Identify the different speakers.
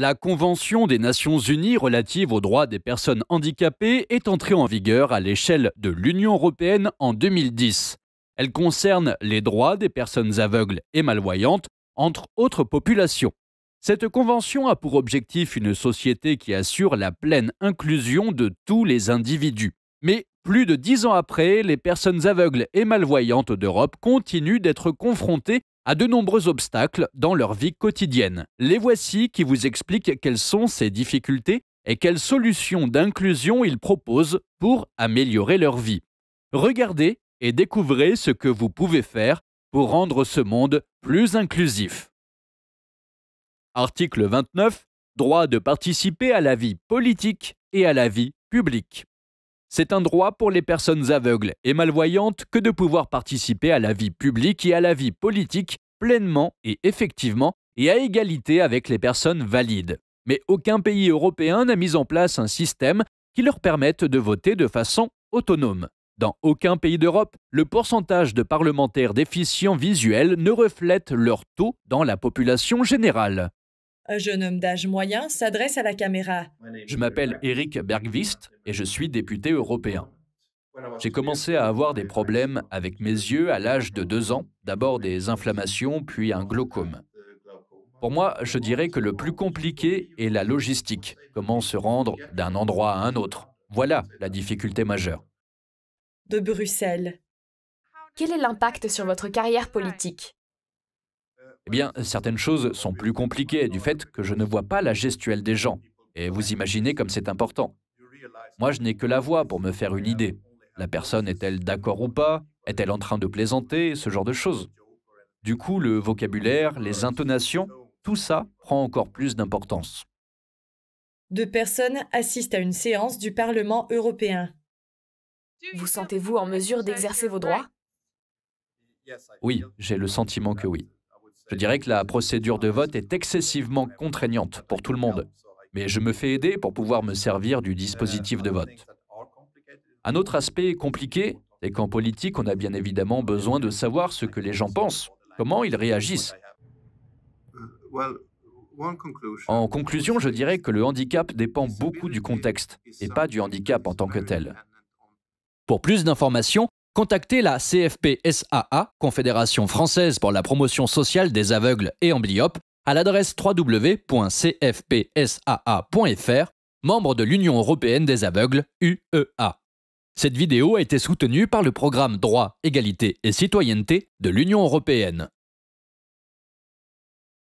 Speaker 1: La Convention des Nations Unies relative aux droits des personnes handicapées est entrée en vigueur à l'échelle de l'Union européenne en 2010. Elle concerne les droits des personnes aveugles et malvoyantes, entre autres populations. Cette convention a pour objectif une société qui assure la pleine inclusion de tous les individus. Mais plus de dix ans après, les personnes aveugles et malvoyantes d'Europe continuent d'être confrontées à de nombreux obstacles dans leur vie quotidienne. Les voici qui vous expliquent quelles sont ces difficultés et quelles solutions d'inclusion ils proposent pour améliorer leur vie. Regardez et découvrez ce que vous pouvez faire pour rendre ce monde plus inclusif. Article 29. Droit de participer à la vie politique et à la vie publique. C'est un droit pour les personnes aveugles et malvoyantes que de pouvoir participer à la vie publique et à la vie politique pleinement et effectivement et à égalité avec les personnes valides. Mais aucun pays européen n'a mis en place un système qui leur permette de voter de façon autonome. Dans aucun pays d'Europe, le pourcentage de parlementaires déficients visuels ne reflète leur taux dans la population générale. Un jeune homme d'âge moyen s'adresse à la caméra. Je m'appelle Eric Bergvist et je suis député européen. J'ai commencé à avoir des problèmes avec mes yeux à l'âge de deux ans, d'abord des inflammations, puis un glaucome. Pour moi, je dirais que le plus compliqué est la logistique, comment se rendre d'un endroit à un autre. Voilà la difficulté majeure. De Bruxelles. Quel est l'impact sur votre carrière politique Eh bien, certaines choses sont plus compliquées du fait que je ne vois pas la gestuelle des gens. Et vous imaginez comme c'est important. Moi, je n'ai que la voix pour me faire une idée. La personne est-elle d'accord ou pas Est-elle en train de plaisanter Ce genre de choses. Du coup, le vocabulaire, les intonations, tout ça prend encore plus d'importance. Deux personnes assistent à une séance du Parlement européen. Vous sentez-vous en mesure d'exercer vos droits Oui, j'ai le sentiment que oui. Je dirais que la procédure de vote est excessivement contraignante pour tout le monde, mais je me fais aider pour pouvoir me servir du dispositif de vote. Un autre aspect compliqué, est qu'en politique, on a bien évidemment besoin de savoir ce que les gens pensent, comment ils réagissent. En conclusion, je dirais que le handicap dépend beaucoup du contexte et pas du handicap en tant que tel. Pour plus d'informations, contactez la CFPSAA, Confédération française pour la promotion sociale des aveugles et amblyopes, à l'adresse www.cfpsaa.fr, membre de l'Union européenne des aveugles, UEA. Cette vidéo a été soutenue par le programme Droit, Égalité et Citoyenneté de l'Union européenne.